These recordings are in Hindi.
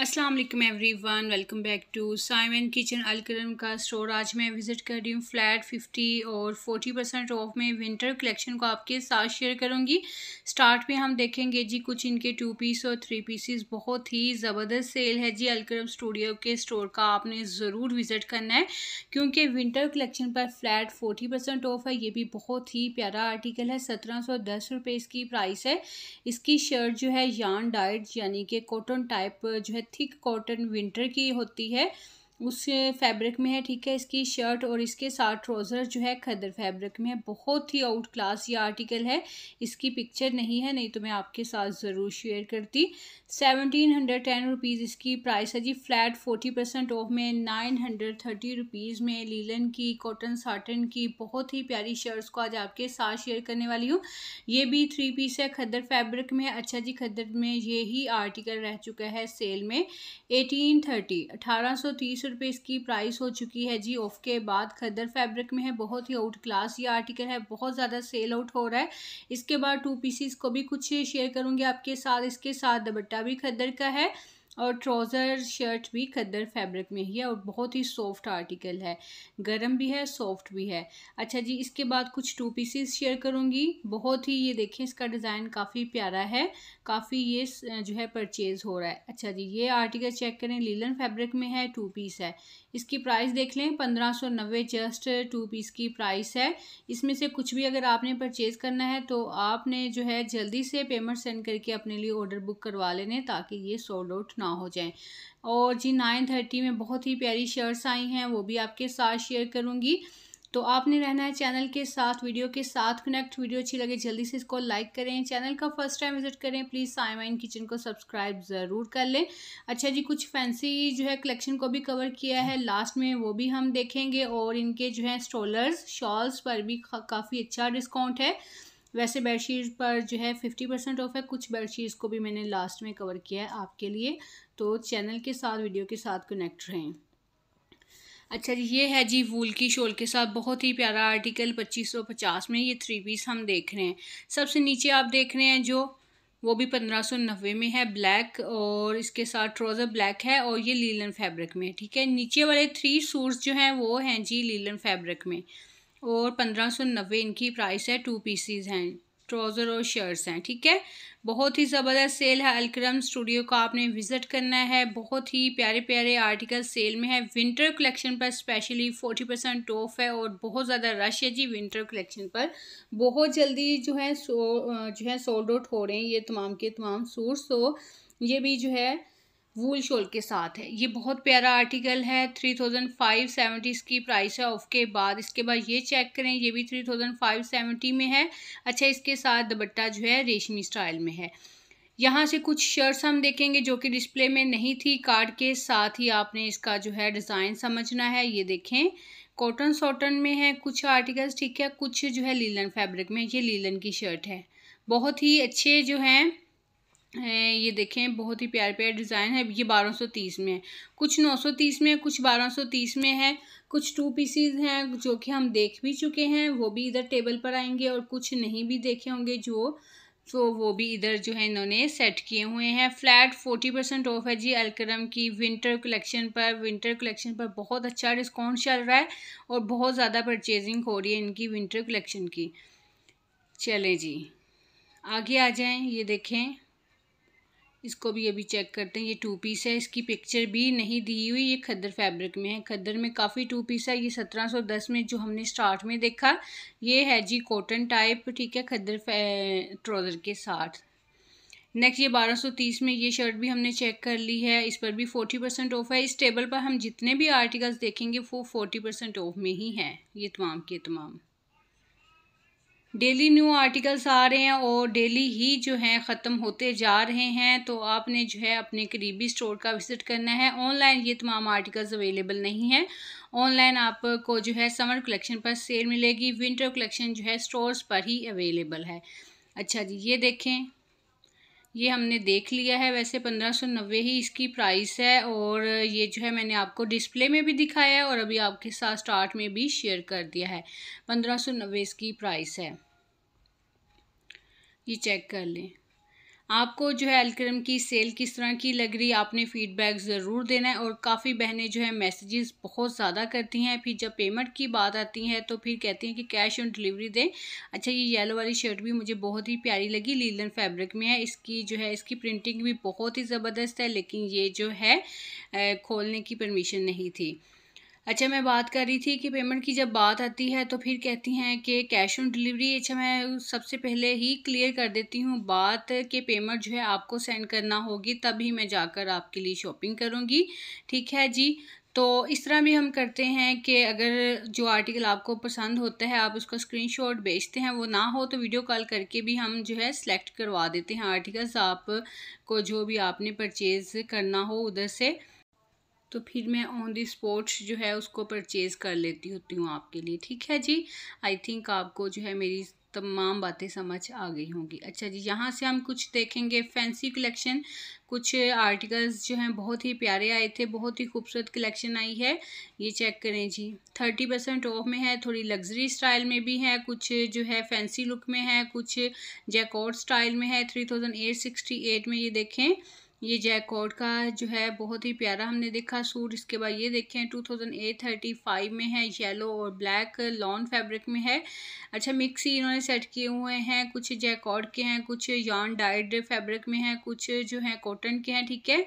अस्सलाम वालेकुम everyone welcome back to Saiman kitchen Alkaram का स्टोर आज मैं विज़िट कर रही हूँ फ्लैट 50 और 40 परसेंट ऑफ में विंटर कलेक्शन को आपके साथ शेयर करूँगी स्टार्ट में हम देखेंगे जी कुछ इनके टू पीस और थ्री पीसीस बहुत ही ज़बरदस्त सेल है जी अलकरम स्टूडियो के स्टोर का आपने ज़रूर विज़िट करना है क्योंकि विंटर कलेक्शन पर फ्लैट फोर्टी परसेंट ऑफ है ये भी बहुत ही प्यारा आर्टिकल है सत्रह सौ दस रुपये इसकी प्राइस है इसकी शर्ट जो है यान डाइट यानी कि कॉटन टाइप जो है थिक कॉटन विंटर की होती है उस फैब्रिक में है ठीक है इसकी शर्ट और इसके साथ ट्राउज़र जो है खदर फैब्रिक में है बहुत ही आउट क्लास ये आर्टिकल है इसकी पिक्चर नहीं है नहीं तो मैं आपके साथ ज़रूर शेयर करती सेवनटीन हंड्रेड टेन रुपीज़ इसकी प्राइस है जी फ्लैट फोर्टी परसेंट ऑफ में नाइन हंड्रेड थर्टी रुपीज़ में लीलन की कॉटन साटन की बहुत ही प्यारी शर्ट्स को आज आपके साथ शेयर करने वाली हूँ ये भी थ्री पीस है खदर फैब्रिक में अच्छा जी खदर में यही आर्टिकल रह चुका है सेल में एटीन थर्टी अठारह सौ तीस रुपये इसकी प्राइस हो चुकी है जी ऑफ के बाद खदर फैब्रिक में है बहुत ही आउट क्लास ये आर्टिकल है बहुत ज़्यादा सेल आउट हो रहा है इसके बाद टू पीसीस को भी कुछ शेयर करूँगी आपके साथ इसके साथ दुपट्टा भी खदर का है और ट्राउज़र शर्ट भी खद्दर फैब्रिक में ही है और बहुत ही सॉफ्ट आर्टिकल है गर्म भी है सॉफ्ट भी है अच्छा जी इसके बाद कुछ टू पीसेस शेयर करूँगी बहुत ही ये देखें इसका डिज़ाइन काफ़ी प्यारा है काफ़ी ये जो है परचेज़ हो रहा है अच्छा जी ये आर्टिकल चेक करें लीलन फैब्रिक में है टू पीस है इसकी प्राइस देख लें पंद्रह सौ नब्बे जस्ट टू पीस की प्राइस है इसमें से कुछ भी अगर आपने परचेज़ करना है तो आपने जो है जल्दी से पेमेंट सेंड करके अपने लिए ऑर्डर बुक करवा लेने ताकि ये सोल्ड आउट ना हो जाए और जी नाइन थर्टी में बहुत ही प्यारी शर्ट्स आई हैं वो भी आपके साथ शेयर करूँगी तो आपने रहना है चैनल के साथ वीडियो के साथ कनेक्ट वीडियो अच्छी लगे जल्दी से इसको लाइक करें चैनल का फर्स्ट टाइम विजिट करें प्लीज़ साइमाइन किचन को सब्सक्राइब ज़रूर कर लें अच्छा जी कुछ फैंसी जो है कलेक्शन को भी कवर किया है लास्ट में वो भी हम देखेंगे और इनके जो है स्टोलर्स शॉल्स पर भी काफ़ी अच्छा डिस्काउंट है वैसे बेडशीट पर जो है फिफ्टी परसेंट ऑफ है कुछ बेडशीट्स को भी मैंने लास्ट में कवर किया है आपके लिए तो चैनल के साथ वीडियो के साथ कनेक्ट रहें अच्छा जी ये है जी वूल की शोल के साथ बहुत ही प्यारा आर्टिकल पच्चीस सौ पचास में ये थ्री पीस हम देख रहे हैं सबसे नीचे आप देख रहे हैं जो वो भी पंद्रह सौ नब्बे में है ब्लैक और इसके साथ ट्राउज़र ब्लैक है और ये लीलन फैब्रिक में ठीक है नीचे वाले थ्री सूट्स जो हैं वो हैं जी लीलन फैब्रिक में और पंद्रह सौ नब्बे इनकी प्राइस है टू पीसीज हैं ट्राउज़र और शर्ट्स हैं ठीक है बहुत ही ज़बरदस्त सेल है अलक्रम स्टूडियो का आपने विज़िट करना है बहुत ही प्यारे प्यारे आर्टिकल सेल में है विंटर कलेक्शन पर स्पेशली फोर्टी परसेंट ऑफ है और बहुत ज़्यादा रश है जी विंटर कलेक्शन पर बहुत जल्दी जो है सो जो है सोल्ड आउट हो रहे हैं ये तमाम के तमाम सूट्स तो ये भी जो है वूल शोल के साथ है ये बहुत प्यारा आर्टिकल है थ्री थाउजेंड फाइव सेवेंटी इसकी प्राइस है ऑफ के बाद इसके बाद ये चेक करें ये भी थ्री थाउजेंड फाइव सेवेंटी में है अच्छा इसके साथ दुपट्टा जो है रेशमी स्टाइल में है यहाँ से कुछ शर्ट्स हम देखेंगे जो कि डिस्प्ले में नहीं थी कार्ड के साथ ही आपने इसका जो है डिज़ाइन समझना है ये देखें कॉटन सॉटन में है कुछ आर्टिकल्स ठीक है कुछ जो है लीलन फैब्रिक में ये लीलन की शर्ट है बहुत ही अच्छे जो हैं ये देखें बहुत ही प्यारे प्यारे डिज़ाइन है ये बारह सौ तीस में है कुछ नौ सौ तीस में कुछ बारह सौ तीस में है कुछ टू पीसीज हैं जो कि हम देख भी चुके हैं वो भी इधर टेबल पर आएंगे और कुछ नहीं भी देखे होंगे जो तो वो भी इधर जो है इन्होंने सेट किए हुए हैं फ्लैट फोर्टी परसेंट ऑफ है जी अलकरम की विंटर कलेक्शन पर विंटर कलेक्शन पर बहुत अच्छा डिस्काउंट चल रहा है और बहुत ज़्यादा परचेजिंग हो रही है इनकी विंटर कलेक्शन की चले जी आगे आ जाएं ये देखें इसको भी अभी चेक करते हैं ये टू पीस है इसकी पिक्चर भी नहीं दी हुई ये खद्दर फैब्रिक में है खद्दर में काफ़ी टू पीस है ये सत्रह सौ दस में जो हमने स्टार्ट में देखा ये है जी कॉटन टाइप ठीक है खद्दर ट्रोज़र के साथ नेक्स्ट ये 1230 में ये शर्ट भी हमने चेक कर ली है इस पर भी 40 परसेंट ऑफ है इस टेबल पर हम जितने भी आर्टिकल्स देखेंगे वो 40 परसेंट ऑफ में ही हैं ये तमाम के तमाम डेली न्यू आर्टिकल्स आ रहे हैं और डेली ही जो हैं ख़त्म होते जा रहे हैं तो आपने जो है अपने करीबी स्टोर का विज़िट करना है ऑनलाइन ये तमाम आर्टिकल्स अवेलेबल नहीं हैं ऑनलाइन आपको जो है समर कलेक्शन पर सेल मिलेगी विंटर कलेक्शन जो है स्टोर्स पर ही अवेलेबल है अच्छा जी ये देखें ये हमने देख लिया है वैसे पंद्रह सौ नब्बे ही इसकी प्राइस है और ये जो है मैंने आपको डिस्प्ले में भी दिखाया है और अभी आपके साथ स्टार्ट में भी शेयर कर दिया है पंद्रह सौ नब्बे इसकी प्राइस है ये चेक कर लें आपको जो है अलक्रम की सेल किस तरह की लग रही आपने फीडबैक ज़रूर देना है और काफ़ी बहनें जो है मैसेजेस बहुत ज़्यादा करती हैं फिर जब पेमेंट की बात आती है तो फिर कहती हैं कि कैश ऑन डिलीवरी दें अच्छा ये येलो वाली शर्ट भी मुझे बहुत ही प्यारी लगी लीलन फैब्रिक में है इसकी जो है इसकी प्रिंटिंग भी बहुत ही ज़बरदस्त है लेकिन ये जो है खोलने की परमिशन नहीं थी अच्छा मैं बात कर रही थी कि पेमेंट की जब बात आती है तो फिर कहती हैं कि कैश ऑन डिलीवरी अच्छा मैं सबसे पहले ही क्लियर कर देती हूँ बात कि पेमेंट जो है आपको सेंड करना होगी तभी मैं जाकर आपके लिए शॉपिंग करूँगी ठीक है जी तो इस तरह भी हम करते हैं कि अगर जो आर्टिकल आपको पसंद होता है आप उसका स्क्रीनशॉट भेजते हैं वो ना हो तो वीडियो कॉल करके भी हम जो है सेलेक्ट करवा देते हैं आर्टिकल्स आप को जो भी आपने परचेज़ करना हो उधर से तो फिर मैं ऑन दी स्पॉट्स जो है उसको परचेज़ कर लेती होती हूँ आपके लिए ठीक है जी आई थिंक आपको जो है मेरी तमाम बातें समझ आ गई होंगी अच्छा जी यहाँ से हम कुछ देखेंगे फैंसी कलेक्शन कुछ आर्टिकल्स जो हैं बहुत ही प्यारे आए थे बहुत ही खूबसूरत कलेक्शन आई है ये चेक करें जी थर्टी परसेंट ऑफ में है थोड़ी लग्जरी स्टाइल में भी है कुछ जो है फैंसी लुक में है कुछ जैकॉट स्टाइल में है three thousand eight sixty eight में ये देखें ये जैकॉड का जो है बहुत ही प्यारा हमने देखा सूट इसके बाद ये देखें two thousand eight thirty five में है येलो और ब्लैक लॉन फैब्रिक में है अच्छा मिक्स ही इन्होंने सेट किए हुए हैं कुछ जैकॉड के हैं कुछ यॉन डाइड फैब्रिक में हैं कुछ जो है कॉटन के हैं ठीक है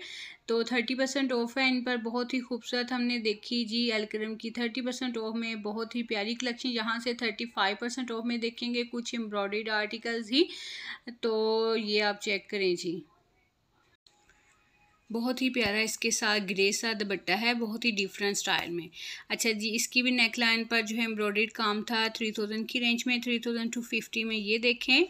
तो थर्टी परसेंट ऑफ़ है इन पर बहुत ही खूबसूरत हमने देखी जी अलक्रम की थर्टी परसेंट ऑफ में बहुत ही प्यारी कलेक्शन यहाँ से थर्टी फाइव परसेंट ऑफ में देखेंगे कुछ एम्ब्रॉयड आर्टिकल्स ही तो ये आप चेक करें जी बहुत ही प्यारा इसके साथ ग्रे सा दुपट्टा है बहुत ही डिफरेंट स्टाइल में अच्छा जी इसकी भी नेक लाइन पर जो है एम्ब्रॉयड काम था थ्री थाउजेंड की रेंज में थ्री थाउजेंड टू फिफ्टी में ये देखें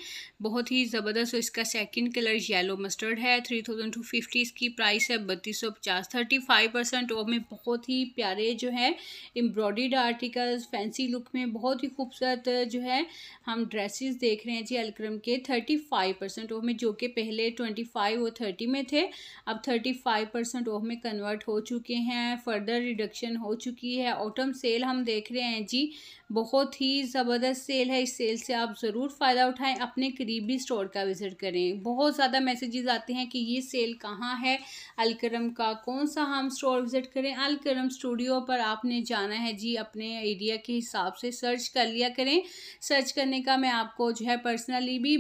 बहुत ही ज़बरदस्त इसका सेकंड कलर येलो मस्टर्ड है थ्री थाउजेंड टू फिफ्टी इसकी प्राइस है बत्तीस सौ पचास थर्टी फाइव परसेंट और में बहुत ही प्यारे जो है एम्ब्रॉयड आर्टिकल्स फैंसी लुक में बहुत ही खूबसूरत जो है हम ड्रेसिस देख रहे हैं जी अलक्रम के थर्टी फाइव परसेंट और में जो कि पहले ट्वेंटी फाइव और थर्टी में थे अब thirty thirty five percent off में कन्वर्ट हो चुके हैं फर्दर रिडक्शन हो चुकी है ऑटम सेल हम देख रहे हैं जी बहुत ही ज़बरदस्त सेल है इस सेल से आप ज़रूर फ़ायदा उठाएं अपने करीबी स्टोर का विज़िट करें बहुत ज़्यादा मैसेजेस आते हैं कि ये सेल कहाँ है अलकरम का कौन सा हम स्टोर विज़िट करें अलकरम स्टूडियो पर आपने जाना है जी अपने एरिया के हिसाब से सर्च कर लिया करें सर्च करने का मैं आपको जो है पर्सनली भी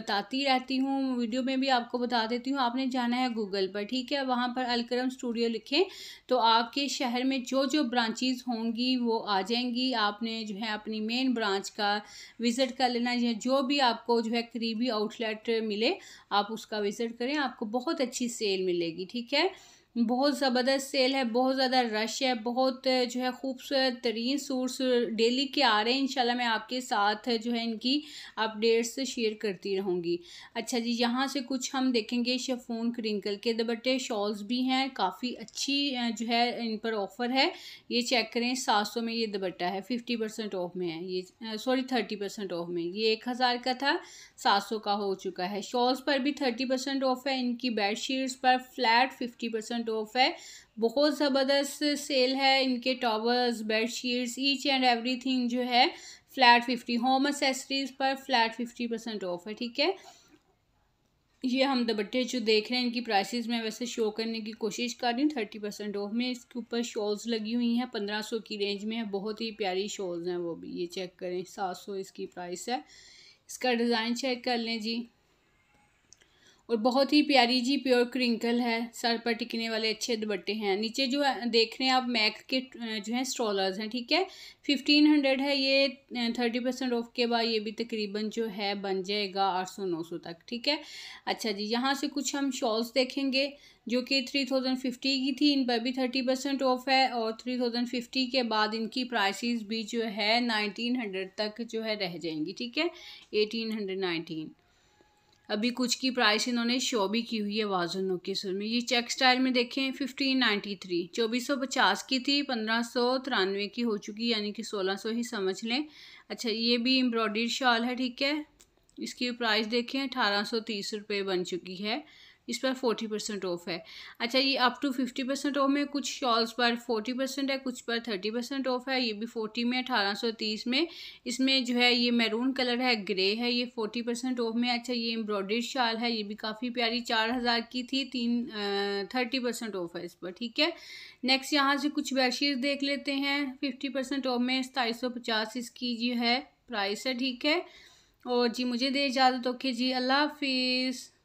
बताती रहती हूँ वीडियो में भी आपको बता देती हूँ आपने जाना है गूगल पर ठीक ठीक है वहाँ पर अलक्रम स्टूडियो लिखें तो आपके शहर में जो जो ब्रांचेज होंगी वो आ जाएंगी आपने जो है अपनी मेन ब्रांच का विज़िट कर लेना या जो भी आपको जो है करीबी आउटलेट मिले आप उसका विज़िट करें आपको बहुत अच्छी सेल मिलेगी ठीक है बहुत ज़बरदस्त सेल है बहुत ज़्यादा रश है बहुत जो है खूबसूरत तरीन सूट्स डेली के आ रहे हैं इन मैं आपके साथ जो है इनकी अपडेट्स शेयर करती रहूँगी अच्छा जी यहाँ से कुछ हम देखेंगे शेफोन क्रिंकल के दुपट्टे शॉल्स भी हैं काफ़ी अच्छी जो है इन पर ऑफ़र है ये चेक करें सात सौ में ये दुपट्टा है फिफ्टी परसेंट ऑफ में है ये सॉरी थर्टी परसेंट ऑफ में ये एक हज़ार का था सात सौ का हो चुका है शॉल्स पर भी थर्टी परसेंट ऑफ है इनकी बेड शीट्स पर flat fifty percent percent off है बहुत ज़बरदस्त सेल है इनके towels bed sheets each and everything जो है फ्लैट फिफ्टी होम एसेसरीज पर फ्लैट फिफ्टी परसेंट ऑफ है ठीक है ये हम दुपट्टे जो देख रहे हैं इनकी प्राइसेस में वैसे शो करने की कोशिश कर रही हूँ थर्टी परसेंट ऑफ में इसके ऊपर शॉल्स लगी हुई हैं पंद्रह सौ की रेंज में है बहुत ही प्यारी शॉल्स हैं वो भी ये चेक करें सात सौ इसकी प्राइस है इसका डिज़ाइन चेक कर लें जी और बहुत ही प्यारी जी प्योर क्रिंकल है सर पर टिकने वाले अच्छे दुबट्टे हैं नीचे जो है देख रहे हैं आप मैक के जो हैं स्ट्रॉलर्स हैं ठीक है फिफ्टीन हंड्रेड है ये थर्टी परसेंट ऑफ के बाद ये भी तकरीबन जो है बन जाएगा आठ सौ नौ सौ तक ठीक है अच्छा जी यहाँ से कुछ हम शॉल्स देखेंगे जो कि थ्री थाउजेंड फिफ्टी की थी इन पर भी थर्टी परसेंट ऑफ है और थ्री थाउजेंड फिफ्टी के बाद इनकी प्राइसेस भी जो है नाइनटीन हंड्रेड तक जो है रह जाएंगी ठीक है एटीन हंड्रेड नाइनटीन अभी कुछ की प्राइस इन्होंने शो भी की हुई है वाजनों के सुर में ये चेक स्टाइल में देखें फिफ्टीन नाइन्टी थ्री चौबीस सौ पचास की थी पंद्रह सौ तिरानवे की हो चुकी यानी कि सोलह सौ ही समझ लें अच्छा ये भी एम्ब्रॉयडरी शॉल है ठीक है इसकी प्राइस देखें अठारह सौ तीस रुपये बन चुकी है इस पर फोर्टी परसेंट ऑफ है अच्छा ये up to fifty percent off में कुछ शॉल्स पर फोर्टी परसेंट है कुछ पर थर्टी परसेंट ऑफ है ये भी फोर्टी में अठारह सौ तीस में इसमें जो है ये मैरून कलर है ग्रे है ये फोर्टी परसेंट ऑफ में अच्छा ये एम्ब्रॉयड शॉल है ये भी काफ़ी प्यारी चार हज़ार की थी तीन थर्टी परसेंट ऑफ है इस पर ठीक है नेक्स्ट यहाँ से कुछ बेडशीट देख लेते हैं फिफ्टी परसेंट ऑफ में सताईस सौ पचास इसकी जो है प्राइस है ठीक है और जी मुझे दे इजाज़त ओके जी अल्लाह हाफिज़